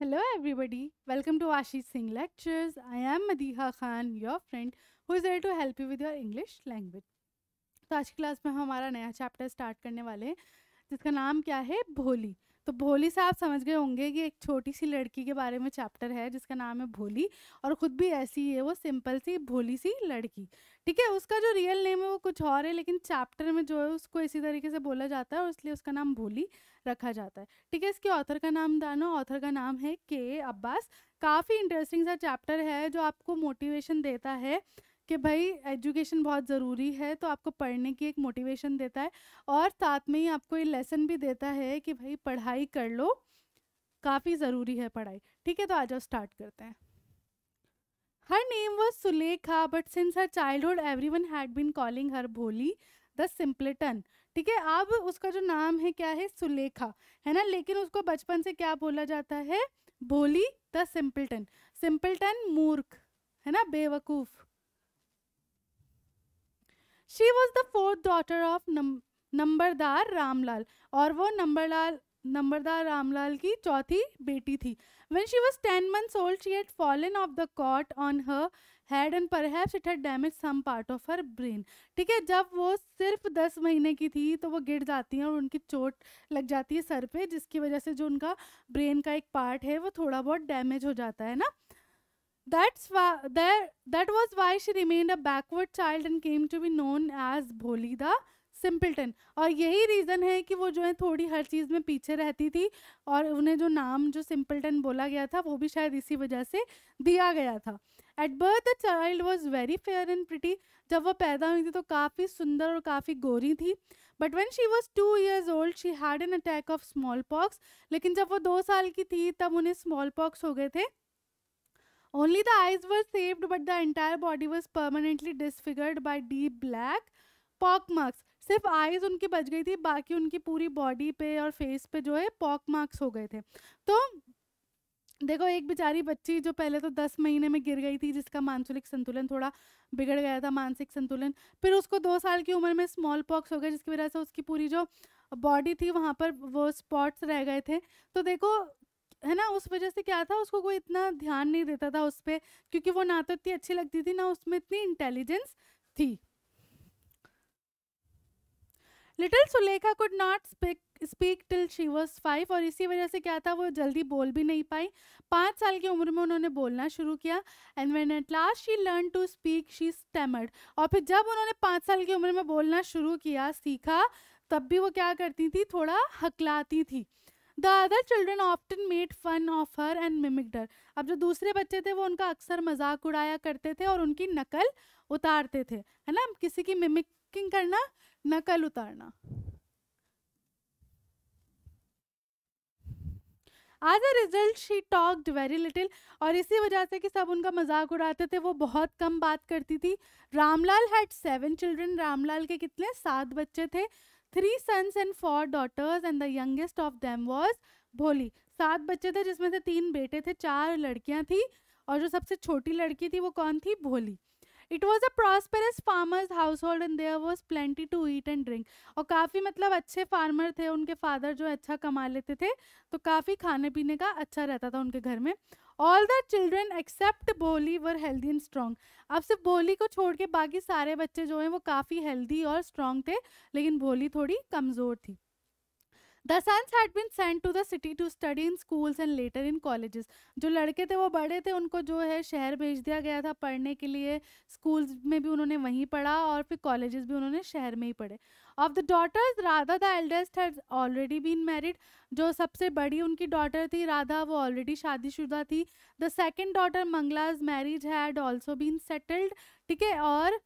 Hello everybody, welcome to Ashish Singh Lectures. I am Madiha Khan, your friend, who is here to help you with your English language. तो आज की class में हमारा नया chapter start करने वाले हैं जिसका नाम क्या है भोली तो भोली से आप समझ गए होंगे कि एक छोटी सी लड़की के बारे में चैप्टर है जिसका नाम है भोली और ख़ुद भी ऐसी है वो सिंपल सी भोली सी लड़की ठीक है उसका जो रियल नेम है वो कुछ और है लेकिन चैप्टर में जो है उसको इसी तरीके से बोला जाता है और इसलिए उसका नाम भोली रखा जाता है ठीक है इसके ऑथर का नाम दानो ऑथर का नाम है के अब्बास काफ़ी इंटरेस्टिंग सा चैप्टर है जो आपको मोटिवेशन देता है कि भाई एजुकेशन बहुत ज़रूरी है तो आपको पढ़ने की एक मोटिवेशन देता है और साथ में ही आपको ये लेसन भी देता है कि भाई पढ़ाई कर लो काफ़ी ज़रूरी है पढ़ाई ठीक है तो आ जाओ स्टार्ट करते हैं her Her name was Sulekha, but since her everyone had been calling her Bholi the simpleton. ठीक है अब उसका जो नाम है क्या है सुलेखा है ना लेकिन उसको बचपन से क्या बोला जाता है भोली द सिंपलटन सिंपलटन मूर्ख है ना बेवकूफ she was the fourth daughter of numberdar Ramlal और वो नंबरलाल नंबरदार रामलाल की चौथी बेटी थी when she was ten months old she had fallen off the cot on her head and perhaps it had damage some part of her brain ठीक है जब वो सिर्फ दस महीने की थी तो वो गिर जाती हैं और उनकी चोट लग जाती है सर पे जिसकी वजह से जो उनका ब्रेन का एक पार्ट है वो थोड़ा बहुत डैमेज हो जाता है ना that's that was why she why a backward child and came to be known as Bholi the simpleton और यही रीज़न है कि वो जो है थोड़ी हर चीज़ में पीछे रहती थी और उन्हें जो नाम जो सिम्पल्टन बोला गया था वो भी शायद इसी वजह से दिया गया था at birth the child was very fair and pretty जब वह पैदा हुई थी तो काफ़ी सुंदर और काफ़ी गोरी थी but when she was two years old she had an attack of smallpox लेकिन जब वो दो साल की थी तब उन्हें स्मॉल पॉक्स हो गए थे only the eyes were saved but the entire body was permanently disfigured by deep black pock marks सिर्फ आइज उनकी बच गई थी बाकी उनकी पूरी बॉडी पे और फेस पे जो है पॉक मार्क्स हो गए थे तो देखो एक बेचारी बच्ची जो पहले तो दस महीने में गिर गई थी जिसका मानसिक संतुलन थोड़ा बिगड़ गया था मानसिक संतुलन फिर उसको दो साल की उम्र में स्मॉल पॉक्स हो गया जिसकी वजह से उसकी पूरी जो बॉडी थी वहाँ पर वो स्पॉट्स रह गए थे तो देखो है ना उस वजह से क्या था उसको कोई इतना ध्यान नहीं देता था उस पर क्योंकि वो ना तो इतनी अच्छी लगती थी ना उसमें इतनी इंटेलिजेंस थी little Sulekha could not speak speak till she was five और इसी वजह से क्या था वो जल्दी बोल भी नहीं पाई पाँच साल की उम्र में उन्होंने बोलना शुरू किया and when at last she learn to speak she stammered और फिर जब उन्होंने पाँच साल की उम्र में बोलना शुरू किया सीखा तब भी वो क्या करती थी थोड़ा हकलाती थी the other children often made fun of her and mimicked her अब जो दूसरे बच्चे थे वो उनका अक्सर मजाक उड़ाया करते थे और उनकी नकल उतारते थे है ना किसी की मिमिकिंग करना नकल उतारना as a result she talked very little और इसी वजह से कि सब उनका मजाक उड़ाते थे वो बहुत कम बात करती थी Ramlal had seven children Ramlal के कितने सात बच्चे थे three sons and four daughters and the youngest of them was Bholi सात बच्चे थे जिसमें से तीन बेटे थे चार लड़कियां थी और जो सबसे छोटी लड़की थी वो कौन थी Bholi it was a prosperous farmer's household and there was plenty to eat and drink और काफ़ी मतलब अच्छे फार्मर थे उनके फादर जो अच्छा कमा लेते थे तो काफ़ी खाने पीने का अच्छा रहता था उनके घर में ऑल द चिल्ड्रेन एक्सेप्ट बोली वर हेल्दी एंड स्ट्रॉन्ग अब सिर्फ बोली को छोड़ के बाकी सारे बच्चे जो हैं वो काफ़ी हेल्दी और स्ट्रॉन्ग थे लेकिन बोली थोड़ी कमज़ोर थी The sons had been sent to the city to study in schools and later in colleges जो लड़के थे वो बड़े थे उनको जो है शहर भेज दिया गया था पढ़ने के लिए स्कूल्स में भी उन्होंने वहीं पढ़ा और फिर कॉलेजेस भी उन्होंने शहर में ही पढ़े of the daughters Radha the eldest has already been married जो सबसे बड़ी उनकी डॉटर थी राधा वो ऑलरेडी शादीशुदा थी the second daughter Mangala's marriage had also been settled ठीक है और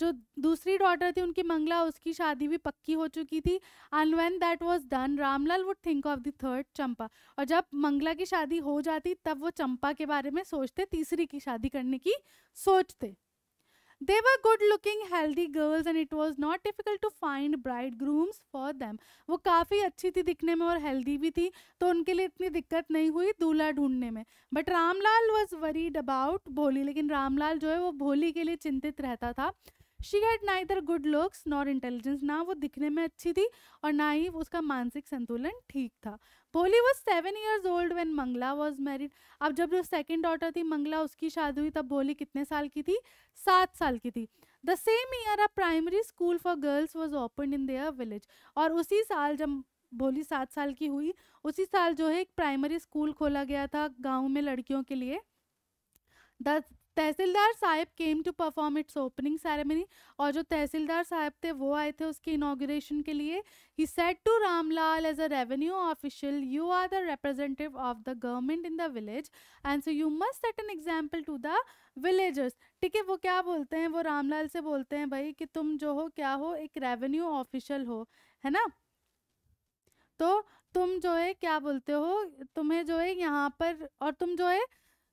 जो दूसरी डॉटर थी उनकी मंगला उसकी शादी भी पक्की हो चुकी थी and when that was done Ramlal would think of the third Champa और जब मंगला की शादी हो जाती तब वो चंपा के बारे में सोचते तीसरी की शादी करने की सोचते they were good looking healthy girls and it was not difficult to find find grooms for them वो काफ़ी अच्छी थी दिखने में और हेल्दी भी थी तो उनके लिए इतनी दिक्कत नहीं हुई दूल्हा ढूंढने में but Ramlal was worried about Bholi लेकिन रामलाल जो है वो भोली के लिए चिंतित रहता था शी हैड ना इधर गुड लुक्स नॉर इंटेलिजेंस ना वो दिखने में अच्छी थी और ना ही उसका मानसिक संतुलन ठीक था Bholi was seven years old when Mangala was married अब जब जो सेकेंड डॉटर थी मंगला उसकी शादी हुई तब भोली कितने साल की थी सात साल की थी the same year a primary school for girls was open in their village और उसी साल जब भोली सात साल की हुई उसी साल जो है एक प्राइमरी स्कूल खोला गया था गाँव में लड़कियों के लिए the tehsildar sahib came to perform its opening ceremony और जो तहसीलदार साहब थे वो आए थे उसके इनाग्रेशन के लिए ही said to Ramlal as a revenue official you are the representative of the government in the village and so you must set an example to the villagers ठीक है वो क्या बोलते हैं वो रामलाल से बोलते हैं भाई कि तुम जो हो क्या हो एक रेवेन्यू ऑफिशियल हो है ना तो तुम जो है क्या बोलते हो तुम्हें जो है यहाँ पर और तुम जो है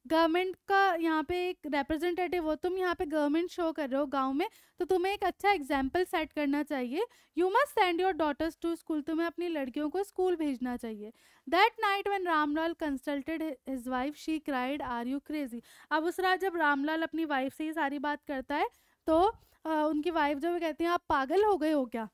गवर्नमेंट का यहाँ पे एक रिप्रेजेंटेटिव हो तुम यहाँ पे गवर्नमेंट शो कर रहे हो गांव में तो तुम्हें एक अच्छा एग्जाम्पल सेट करना चाहिए you must send your daughters to school तुम्हें अपनी लड़कियों को स्कूल भेजना चाहिए that night when Ramlal consulted his wife she cried are you crazy अब उस रात जब रामलाल अपनी वाइफ से ही सारी बात करता है तो आ, उनकी वाइफ जब कहती हैं आप पागल हो गए हो क्या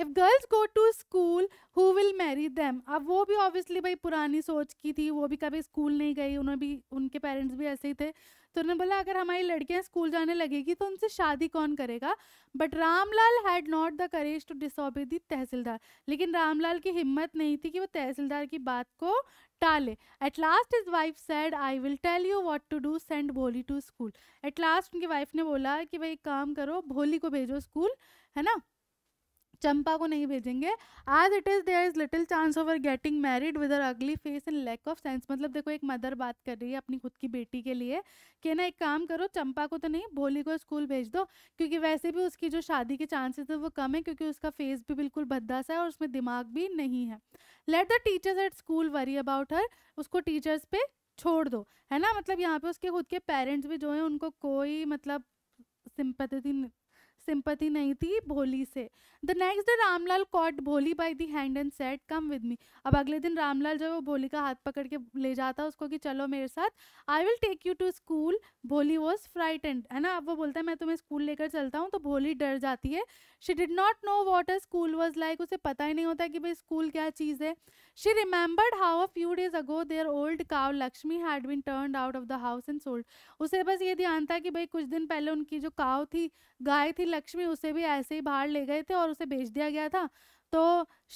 if girls go to school who will marry them अब वो भी ऑब्वियसली भाई पुरानी सोच की थी वो भी कभी स्कूल नहीं गई उन्होंने भी उनके पेरेंट्स भी ऐसे ही थे तो उन्होंने बोला अगर हमारी लड़कियां स्कूल जाने लगेगी तो उनसे शादी कौन करेगा but Ramlal had not the courage to disobey the tehsildar लेकिन रामलाल की हिम्मत नहीं थी कि वो तहसीलदार की बात को टाले at last his wife said I will tell you what to do send Bholi to school at last उनकी वाइफ ने बोला कि भाई काम करो भोली को भेजो स्कूल है ना चंपा को नहीं भेजेंगे as it is there is little chance of getting married with ugly face and lack of sense मतलब देखो एक मदर बात कर रही है अपनी खुद की बेटी के लिए कि ना एक काम करो चंपा को तो नहीं भोली को स्कूल भेज दो क्योंकि वैसे भी उसकी जो शादी के चांसेस है वो कम है क्योंकि उसका फेस भी बिल्कुल भद्दा सा है और उसमें दिमाग भी नहीं है let the teachers at school worry about her उसको टीचर्स पे छोड़ दो है ना मतलब यहाँ पे उसके खुद के पेरेंट्स भी जो हैं उनको कोई मतलब सिंपथी सिंपथी नहीं थी भोली से the next day Ramlal caught Bholi by the hand and said come with me अब अगले दिन रामलाल जो वो भोली का हाथ पकड़ के ले जाता है उसको कि चलो मेरे साथ I will take you to school Bholi was frightened है ना अब वो बोलता है मैं तुम्हें स्कूल लेकर चलता हूँ तो भोली डर जाती है she did not know what a school was like उसे पता ही नहीं होता कि भाई स्कूल क्या चीज़ है she remembered how a few days ago their old cow Lakshmi had been turned out of the house and sold उसे बस ये ध्यान था कि भाई कुछ दिन पहले उनकी जो काव थी गाय थी लक्ष्मी उसे भी ऐसे ही बाहर ले गए थे और उसे भेज दिया गया था तो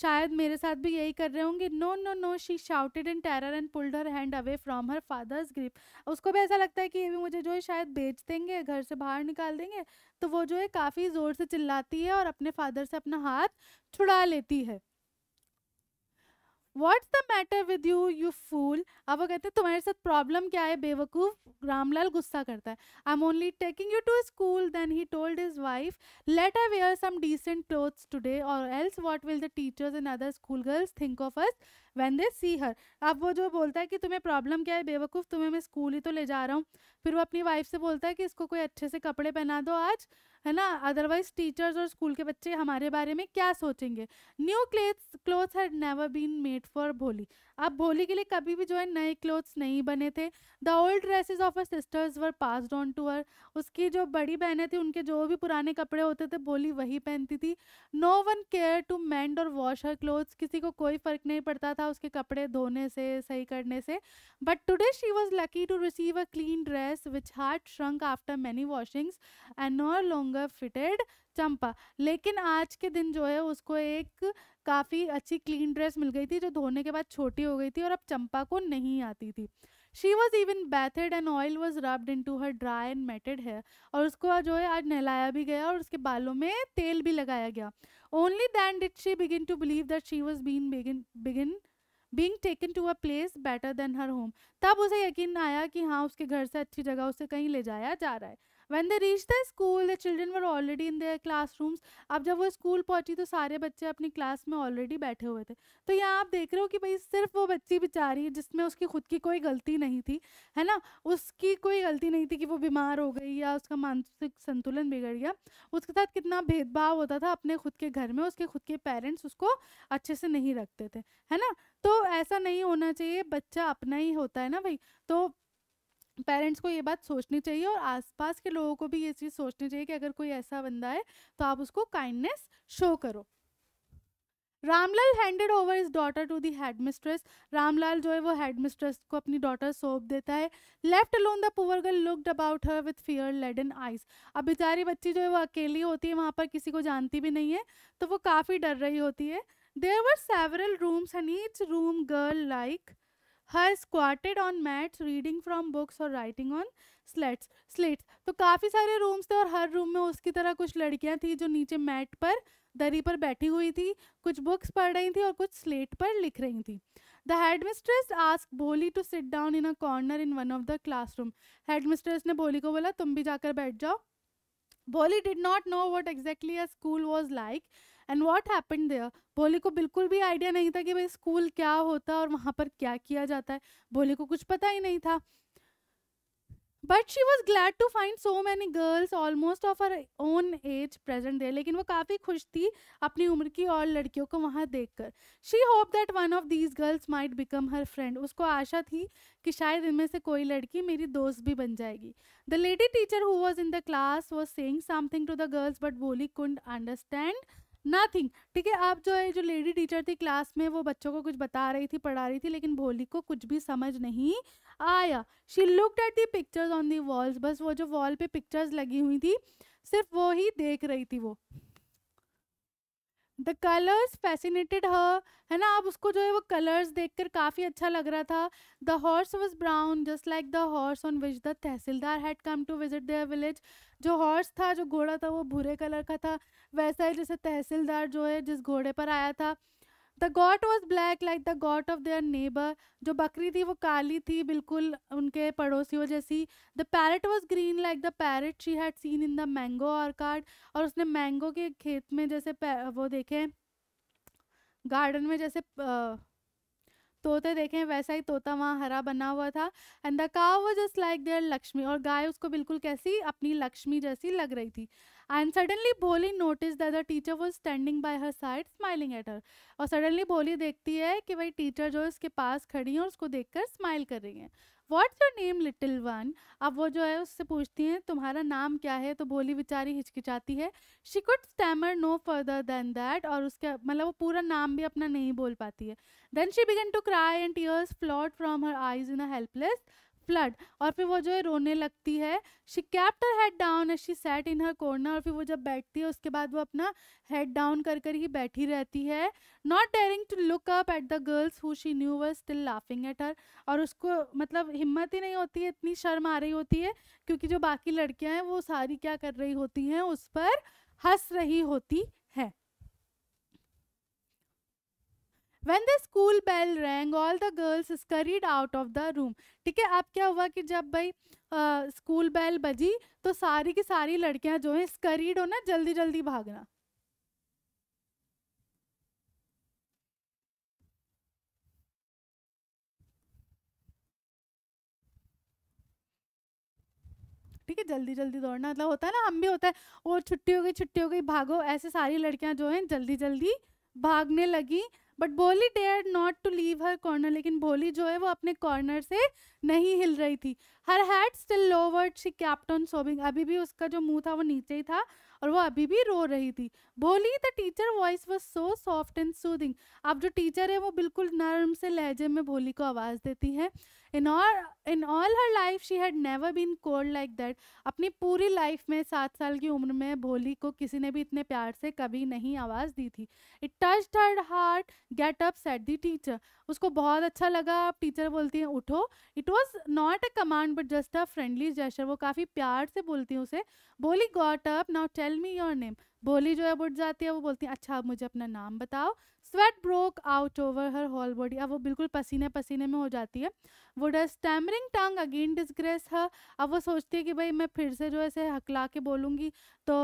शायद मेरे साथ भी यही कर रहे होंगे no no no she shouted in terror and pulled her hand away from her father's grip उसको भी ऐसा लगता है कि ये भी मुझे जो है शायद बेच देंगे घर से बाहर निकाल देंगे तो वो जो है काफ़ी ज़ोर से चिल्लाती है और अपने फादर से अपना हाथ छुड़ा लेती है what's the matter with you you fool अब वो कहते हैं तुम्हारे साथ प्रॉब्लम क्या है बेवकूफ़ रामलाल गुस्सा करता है I am only taking you to school then he told his wife let her wear some decent clothes today or else what will the teachers and other school girls think of us when they see her अब वो जो बोलता है कि तुम्हें problem क्या है बेवकूफ़ तुम्हें मैं स्कूल ही तो ले जा रहा हूँ फिर वो अपनी वाइफ से बोलता है कि इसको कोई अच्छे से कपड़े पहना दो आज है ना अदरवाइज टीचर्स और स्कूल के बच्चे हमारे बारे में क्या सोचेंगे new cloth clothes had never been made for Bholi आप भोली के लिए कभी भी जो है नए क्लोथ्स नहीं बने थे the old dresses of her sisters were pass on to her उसकी जो बड़ी बहनें थी उनके जो भी पुराने कपड़े होते थे भोली वही पहनती थी no one care to mend or wash her clothes किसी को कोई फ़र्क नहीं पड़ता था उसके कपड़े धोने से सही करने से but today she was lucky to receive a clean dress which had shrunk after many washings and no longer fitted Champa लेकिन आज के दिन जो है उसको एक काफ़ी अच्छी क्लीन ड्रेस मिल गई थी जो धोने के बाद छोटी हो गई थी और अब चंपा को नहीं आती थी she was even bathed and oil was rubbed into her dry and matted hair और उसको जो है आज नहलाया भी गया और उसके बालों में तेल भी लगाया गया only then did she begin to believe that she was been begin begin being taken to a place better than her home तब उसे यकीन आया कि हाँ उसके घर से अच्छी जगह उसे कहीं ले जाया जा रहा है when they reach the the children were already in in classrooms अब जब वो स्कूल पहुंची तो सारे बच्चे अपनी क्लास में ऑलरेडी बैठे हुए थे तो यहाँ आप देख रहे हो कि भाई सिर्फ वो बच्ची बेचारी जिसमें उसकी खुद की कोई गलती नहीं थी है ना उसकी कोई गलती नहीं थी कि वो बीमार हो गई या उसका मानसिक संतुलन बिगड़ गया उसके साथ कितना भेदभाव होता था अपने खुद के घर में उसके खुद के पेरेंट्स उसको अच्छे से नहीं रखते थे है ना तो ऐसा नहीं होना चाहिए बच्चा अपना ही होता है ना भाई तो पेरेंट्स को ये बात सोचनी चाहिए और आसपास के लोगों को भी ये चीज़ सोचनी चाहिए कि अगर कोई ऐसा बंदा है तो आप उसको काइंडनेस शो करो Ramlal handed over his daughter to the headmistress Ramlal जो है वो हेड मिस्ट्रेस को अपनी डॉटर सौंप देता है left alone the poor girl looked about her with fear in eyes अब बेचारी बच्ची जो है वो अकेली होती है वहाँ पर किसी को जानती भी नहीं है तो वो काफ़ी डर रही होती है there were several rooms and each room girl like her squatted on mats reading from books और राइटिंग ऑन स्लेट्स स्लेट्स तो काफ़ी सारे रूम्स थे और हर रूम में उसकी तरह कुछ लड़कियां थी जो नीचे मैट पर दरी पर बैठी हुई थी कुछ बुक्स पढ़ रही थी और कुछ स्लेट पर लिख रही थी the headmistress ask Bholi to sit down in a corner in one of the classroom headmistress ने भोली को बोला तुम भी जाकर बैठ जाओ Bholi did not know what exactly a school was like and what happen there Bholi को बिल्कुल भी आइडिया नहीं था कि भाई स्कूल क्या होता है और वहाँ पर क्या किया जाता है भोले को कुछ पता ही नहीं था but she was glad to find so many girls almost of her own age present there लेकिन वो काफ़ी खुश थी अपनी उम्र की और लड़कियों को वहाँ देख कर she hope that one of these girls might become her friend उसको आशा थी कि शायद इनमें से कोई लड़की मेरी दोस्त भी बन जाएगी the lady teacher who was in the class was saying something to the girls but Bholi could understand nothing ठीक है आप जो है जो लेडी टीचर थी क्लास में वो बच्चों को कुछ बता रही थी पढ़ा रही थी लेकिन भोली को कुछ भी समझ नहीं आया she looked at the pictures on the walls बस वो जो वॉल पे पिक्चर्स लगी हुई थी सिर्फ वो ही देख रही थी वो द कलर्स फैसिनेटेड हर है ना आप उसको जो है वो कलर्स देखकर काफ़ी अच्छा लग रहा था the horse was brown just like the horse on which the tahsildar had come to visit their village जो हॉर्स था जो घोड़ा था वो भूरे कलर का था वैसा ही जैसे तहसीलदार जो है जिस घोड़े पर आया था the goat was black like the goat of their neighbour जो बकरी थी वो काली थी बिल्कुल उनके पड़ोसियों जैसी the parrot was green like the parrot she had seen in the mango orchard और उसने मैंगो के खेत में जैसे वो देखे गार्डन में जैसे तोते देखे वैसा ही तोता वहाँ हरा बना हुआ था and the cow was just like their Lakshmi और गाय उसको बिल्कुल कैसी अपनी लक्ष्मी जैसी लग रही थी And suddenly Bholi noticed that the teacher was standing by her side smiling at her. और suddenly Bholi देखती है कि भाई teacher जो इसके पास खड़ी है उसको देखकर smile कर रही है what your name little one अब वो जो है उससे पूछती हैं तुम्हारा नाम क्या है तो भोली बेचारी हिचकिचाती है she could stammer no further than that और उसका मतलब वो पूरा नाम भी अपना नहीं बोल पाती है then she began to cry and tears float from her eyes in a helpless flood और फिर वो जो है रोने लगती है she kept head down she sat in her corner और फिर वो जब बैठती है उसके बाद वो अपना हेड डाउन कर कर ही बैठी रहती है not daring to look up at the girls who she knew were still laughing at her और उसको मतलब हिम्मत ही नहीं होती है इतनी शर्म आ रही होती है क्योंकि जो बाकी लड़कियाँ हैं वो सारी क्या कर रही होती हैं उस पर हंस रही होती है When the school bell rang, all the girls scurried out of the room. ठीक है अब क्या हुआ कि जब भाई स्कूल बेल बजी तो सारी की सारी लड़कियां जो हैं स्करीड हो ना जल्दी जल्दी भागना ठीक है जल्दी जल्दी दौड़ना मतलब होता है ना हम भी होता है और छुट्टी हो गई छुट्टी हो गई भागो ऐसे सारी लड़कियां जो हैं जल्दी जल्दी भागने लगी but Bholi dare not to leave her corner लेकिन भोली जो है वो अपने कॉर्नर से नहीं हिल रही थी her head still lowered she kept on sobbing अभी भी उसका जो मुंह था वो नीचे ही था और वो अभी भी रो रही थी Bholi the teacher voice was so soft and soothing अब जो टीचर है वो बिल्कुल नरम से लहजे में भोली को आवाज़ देती है in all in all her life she had never been called like that अपनी पूरी लाइफ में सात साल की उम्र में भोली को किसी ने भी इतने प्यार से कभी नहीं आवाज़ दी थी it touch her heart get up said the teacher उसको बहुत अच्छा लगा अब टीचर बोलती हैं उठो it was not a command but just a friendly gesture वो काफ़ी प्यार से बोलती हैं उसे Bholi got up now tell me your name Bholi जो है उठ जाती है वो बोलती है अच्छा आप मुझे अपना नाम बताओ sweat broke out over her whole body अब वो बिल्कुल पसीने पसीने में हो जाती है वो her stammering tongue again disgrace है अब वो सोचती है कि भाई मैं फिर से जो है ऐसे हकला के बोलूँगी तो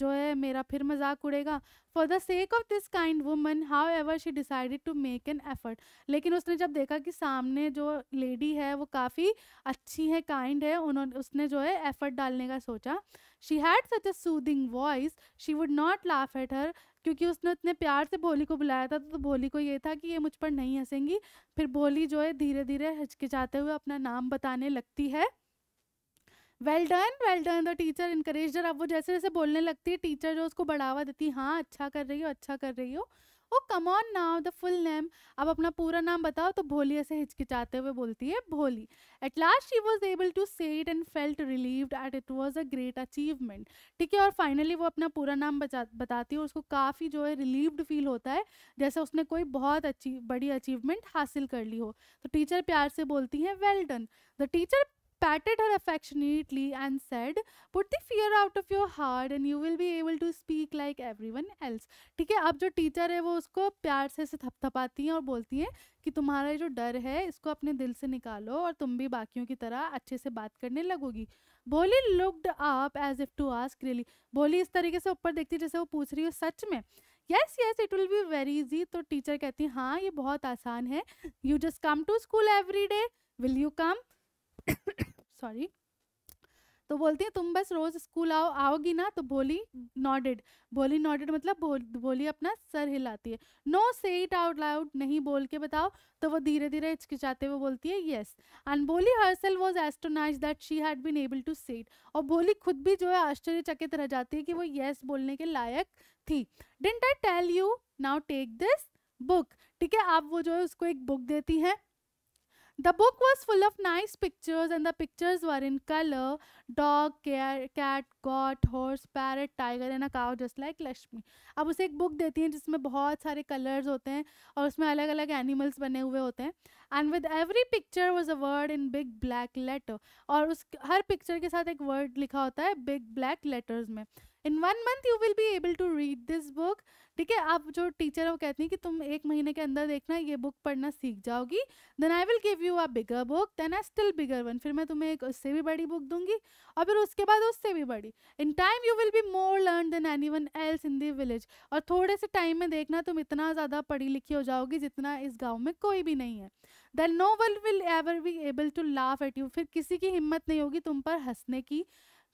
जो है मेरा फिर मजाक उड़ेगा for the sake of this kind woman however she decided to make an effort लेकिन उसने जब देखा कि सामने जो लेडी है वो काफ़ी अच्छी है काइंड है उन्होंने उसने जो है एफर्ट डालने का सोचा she had such a soothing voice she would not laugh at her क्योंकि उसने इतने प्यार से भोली को बुलाया था तो भोली को ये था कि ये मुझ पर नहीं हंसेंगी फिर भोली जो है धीरे धीरे हिचकिचाते हुए अपना नाम बताने लगती है well done well done the teacher encourage अब वो जैसे जैसे बोलने लगती है टीचर जो उसको बढ़ावा देती है हाँ अच्छा कर रही हो अच्छा कर रही हो oh come on now the full name अब अपना पूरा नाम बताओ तो भोली ऐसे हिचकिचाते हुए बोलती है Bholi at last she was able to say it and felt relieved at it was a great achievement ठीक है और फाइनली वो अपना पूरा नाम बचा बताती है उसको काफ़ी जो है रिलीव्ड फील होता है जैसे उसने कोई बहुत अच्छी बड़ी अचीवमेंट हासिल कर ली हो तो टीचर प्यार से बोलती हैं well done the teacher patted her affectionately and said put the fear out of your heart and you will be able to speak like everyone else ठीक है अब जो टीचर है वो उसको प्यार से ऐसे थपथपाती हैं और बोलती हैं कि तुम्हारा जो डर है इसको अपने दिल से निकालो और तुम भी बाकियों की तरह अच्छे से बात करने लगोगी Bholi looked up as if to ask really Bholi इस तरीके से ऊपर देखती जैसे वो पूछ रही हो सच में yes yes it will be very easy तो टीचर कहती है हाँ ये बहुत आसान है you just come to school every day will you come sorry तो बोलती है तुम बस रोज स्कूल आओ आओगी ना तो भोली नॉडेड भोली नॉडेड मतलब भोली अपना सर हिलाती है नो से इट आउट लाउड नहीं बोल के बताओ तो वो धीरे धीरे हिचकिचाते हुए बोलती है yes and Bholi self was astonish that she had been able to say it और भोली खुद भी जो है आश्चर्यचकित रह जाती है कि वो येस बोलने के लायक थी didn't I tell you now take this book ठीक है आप वो जो है उसको एक बुक देती हैं The book was full of nice pictures, and the pictures were in color dog, cat, goat, horse, parrot, tiger, and a cow, just like Lakshmi. अब उसे एक बुक देती हैं जिसमें बहुत सारे कलर्स होते हैं और उसमें अलग अलग एनिमल्स बने हुए होते हैं and with every picture was a word in big black letter और उस हर पिक्चर के साथ एक वर्ड लिखा होता है बिग ब्लैक लेटर्स में in one month you will be able to read this book ठीक है आप जो टीचर है वो कहती हैं कि तुम एक महीने के अंदर देखना ये बुक पढ़ना सीख जाओगी then I will give you a bigger book then I still bigger one फिर मैं तुम्हें एक उससे भी बड़ी बुक दूंगी और फिर उसके बाद उससे भी बड़ी in time you will be more learn than anyone else in the village और थोड़े से टाइम में देखना तुम इतना ज़्यादा पढ़ी लिखी हो जाओगी जितना इस गाँव में कोई भी नहीं है then no one will ever be able to laugh at you फिर किसी की हिम्मत नहीं होगी तुम पर हंसने की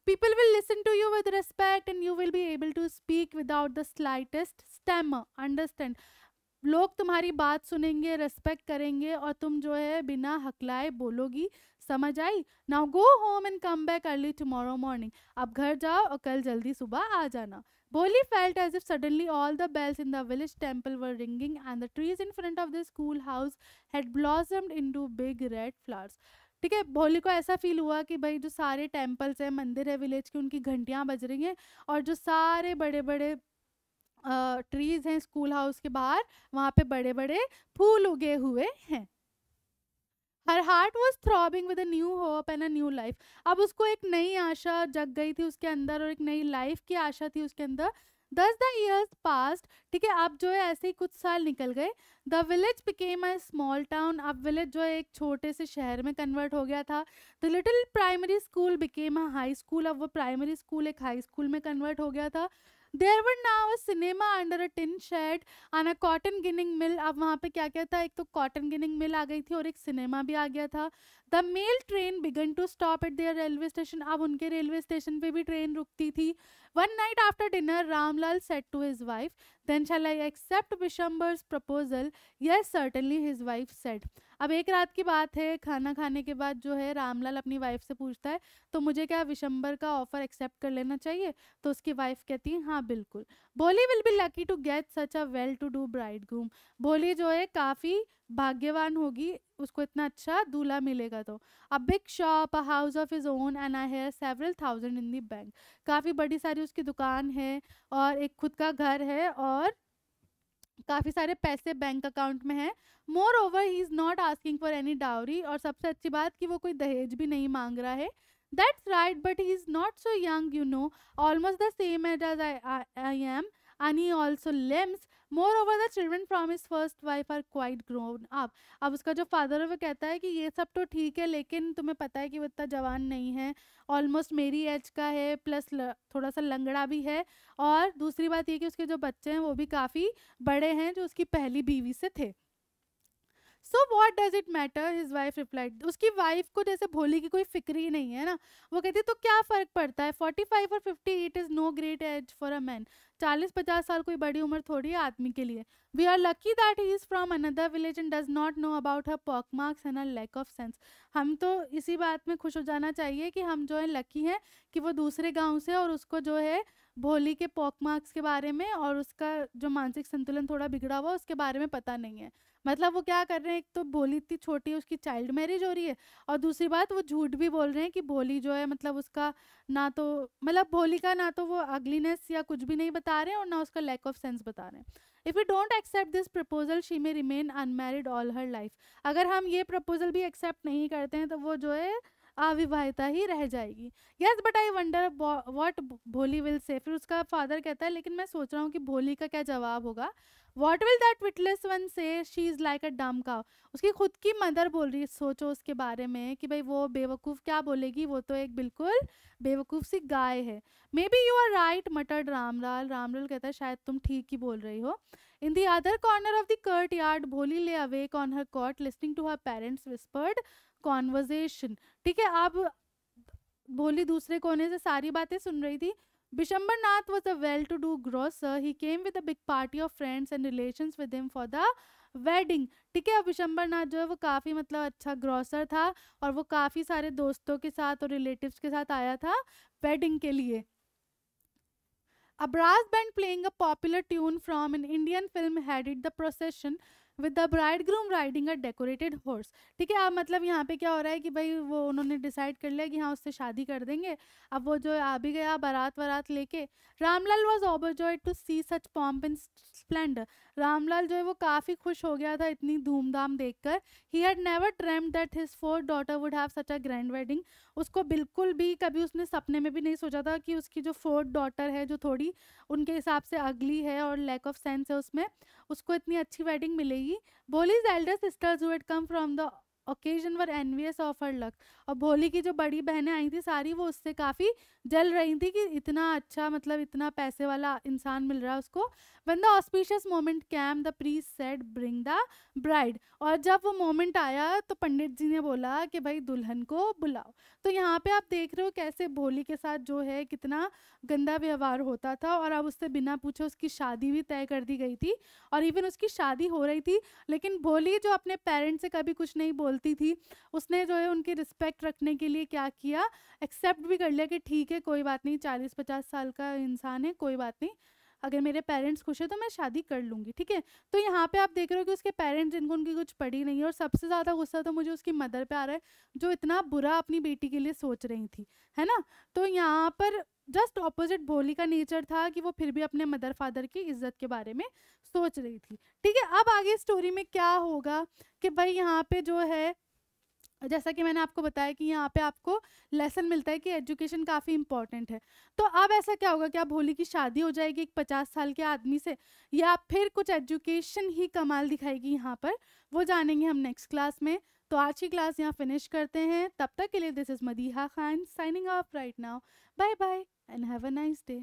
people will listen to you with respect and you will be able to speak without the slightest stammer understand लोग तुम्हारी बात सुनेंगे respect करेंगे और तुम जो है बिना हकलाए बोलोगी समझ आई now go home and come back early tomorrow morning अब घर जाओ और कल जल्दी सुबह आ जाना Boli felt as if suddenly all the bells in the village temple were ringing and the trees in front of the schoolhouse had blossomed into big red flowers. ठीक है भोली को ऐसा फील हुआ कि भाई जो सारे टेम्पल्स हैं मंदिर है विलेज के उनकी घंटियाँ बज रही हैं और जो सारे बड़े बड़े ट्रीज हैं स्कूल हाउस के बाहर वहाँ पे बड़े बड़े फूल उगे हुए हैं her heart was throbbing with a new hope and a new life अब उसको एक नई आशा जग गई थी उसके अंदर और एक नई लाइफ की आशा थी उसके अंदर दस द ईयर्स पास्ट ठीक है आप जो है ऐसे ही कुछ साल निकल गए the village became a small town अब विलेज जो है एक छोटे से शहर में कन्वर्ट हो गया था the little primary school became a high school अब वो प्राइमरी स्कूल एक हाई स्कूल में कन्वर्ट हो गया था there were now cinema under a tin shed on a cotton ginning मिल अब वहाँ पे क्या क्या था एक तो कॉटन गिनिंग मिल आ गई थी और एक सिनेमा भी आ गया था the mail train began to stop at their railway station अब उनके रेलवे स्टेशन पे भी ट्रेन रुकती थी one night after dinner Ramlal said to his wife then shall I accept Vishambhar's proposal Yes, certainly his wife said. अब एक रात की बात है खाना खाने के बाद जो है रामलाल अपनी वाइफ से पूछता है तो मुझे क्या विशंबर का ऑफर एक्सेप्ट कर लेना चाहिए तो उसकी वाइफ कहती है हाँ बिल्कुल Bholi will be lucky to get such a well to do bridegroom Bholi जो है काफ़ी भाग्यवान होगी उसको इतना अच्छा दूल्हा मिलेगा तो a big shop a house of his own and आई है several thousand in the bank काफ़ी बड़ी सारी उसकी दुकान है और एक खुद का घर है और काफ़ी सारे पैसे बैंक अकाउंट में है moreover he is not asking for any dowry और सबसे अच्छी बात कि वो कोई दहेज भी नहीं मांग रहा है that's right but he is not so young you know almost the same age as I I am and he also lames moreover the children from his first wife are quite grown up अब उसका जो father है वो कहता है कि ये सब तो ठीक है लेकिन तुम्हें पता है कि वो इतना जवान नहीं है ऑलमोस्ट मेरी एज का है प्लस थोड़ा सा लंगड़ा भी है और दूसरी बात ये कि उसके जो बच्चे हैं वो भी काफ़ी बड़े हैं जो उसकी पहली बीवी से थे so what does it matter his wife replied उसकी वाइफ को जैसे भोली की कोई फिक्र ही नहीं है ना वो कहती है तो क्या फ़र्क पड़ता है फोर्टी फाइव और fifty it is no great age for a man चालीस पचास साल कोई बड़ी उम्र थोड़ी है आदमी के लिए we are lucky that he is from another village and does not know about her pock marks and a lack of sense हम तो इसी बात में खुश हो जाना चाहिए कि हम जो है लकी हैं कि वो दूसरे गाँव से और उसको जो है भोली के पॉक मार्क्स के बारे में और उसका जो मानसिक संतुलन थोड़ा बिगड़ा हुआ उसके बारे में पता नहीं है मतलब वो क्या कर रहे हैं एक तो भोली इतनी छोटी है उसकी चाइल्ड मैरिज हो रही है और दूसरी बात वो झूठ भी बोल रहे हैं कि भोली जो है मतलब उसका ना तो मतलब भोली का ना तो वो अगलीनेस या कुछ भी नहीं बता रहे हैं और ना उसका लैक ऑफ सेंस बता रहे हैं if you don't accept this proposal she may remain unmarried all her life अगर हम ये प्रपोजल भी एक्सेप्ट नहीं करते हैं तो वो जो है अविवाहिता ही रह जाएगी yes but I wonder what Bholi will say फिर उसका फादर कहता है लेकिन मैं सोच रहा हूँ कि भोली का क्या जवाब होगा what will that witless one say she is like a dumb का उसकी खुद की मदर बोल रही है सोचो उसके बारे में कि भाई वो बेवकूफ़ क्या बोलेगी वो तो एक बिल्कुल बेवकूफ़ सी गाय है maybe you are right muttered Ramlal Ramlal कहता है शायद तुम ठीक ही बोल रही हो in the other corner of the courtyard Bholi lay awake on her cot, listening to her parents whispered conversation ठीक है आप बोली दूसरे कोने से सारी बातें सुन रही थी Bishambar Nath was a well to do grocer he came with big party of friends and relation with him for the wedding ठीक है बिशंबर नाथ जो है वो काफ़ी मतलब अच्छा ग्रोसर था और वो काफ़ी सारे दोस्तों के साथ और रिलेटिव के साथ आया था वेडिंग के लिए a brass band playing a popular tune from an Indian film headed the procession with the bridegroom riding a decorated horse ठीक है अब मतलब यहाँ पे क्या हो रहा है कि भाई वो उन्होंने डिसाइड कर लिया कि हाँ उससे शादी कर देंगे अब वो जो आ भी गया बारात वारात लेके Ramlal was overjoyed to see such pomp in splendour Ramlal जो है वो काफ़ी खुश हो गया था इतनी धूमधाम देखकर he had never dream that his four daughter would have such a grand wedding उसको बिल्कुल भी कभी उसने सपने में भी नहीं सोचा था कि उसकी जो फोर्थ डॉटर है जो थोड़ी उनके हिसाब से अगली है और लैक ऑफ सेंस है उसमें उसको इतनी अच्छी वेडिंग मिलेगी Bholi's elder sisters who'd come from the occasion were envious of her luck और भोली की जो बड़ी बहनें आई थी सारी वो उससे काफ़ी जल रही थी कि इतना अच्छा मतलब इतना पैसे वाला इंसान मिल रहा है उसको when the auspicious moment came the priest said bring the bride और जब वो मोमेंट आया तो पंडित जी ने बोला कि भाई दुल्हन को बुलाओ तो यहाँ पे आप देख रहे हो कैसे भोली के साथ जो है कितना गंदा व्यवहार होता था और अब उससे बिना पूछे उसकी शादी भी तय कर दी गई थी और इवन उसकी शादी हो रही थी लेकिन भोली जो अपने पेरेंट्स से कभी कुछ नहीं बोल बोलती थी उसने जो है उनकी रिस्पेक्ट रखने के लिए क्या किया एक्सेप्ट भी कर लिया कि ठीक है कोई बात नहीं चालीस पचास साल का इंसान है कोई बात नहीं अगर मेरे पेरेंट्स खुश है तो मैं शादी कर लूँगी ठीक है तो यहाँ पे आप देख रहे हो कि उसके पेरेंट्स जिनको उनकी कुछ पड़ी नहीं है और सबसे ज़्यादा गुस्सा तो मुझे उसकी मदर पे आ रहा है जो इतना बुरा अपनी बेटी के लिए सोच रही थी है ना तो यहाँ पर जस्ट ऑपोजिट भोली का नेचर था कि वो फिर भी अपने मदर फादर की इज्जत के बारे में सोच रही थी ठीक है अब आगे स्टोरी में क्या होगा कि भाई यहाँ पे जो है जैसा कि मैंने आपको बताया कि यहाँ पे आपको लेसन मिलता है कि एजुकेशन काफ़ी इंपॉर्टेंट है तो अब ऐसा क्या होगा कि आप होली की शादी हो जाएगी एक पचास साल के आदमी से या फिर कुछ एजुकेशन ही कमाल दिखाएगी यहाँ पर वो जानेंगे हम नेक्स्ट क्लास में तो आज की क्लास यहाँ फिनिश करते हैं तब तक के लिए this is Madiha Khan signing off right now bye bye and have a nice day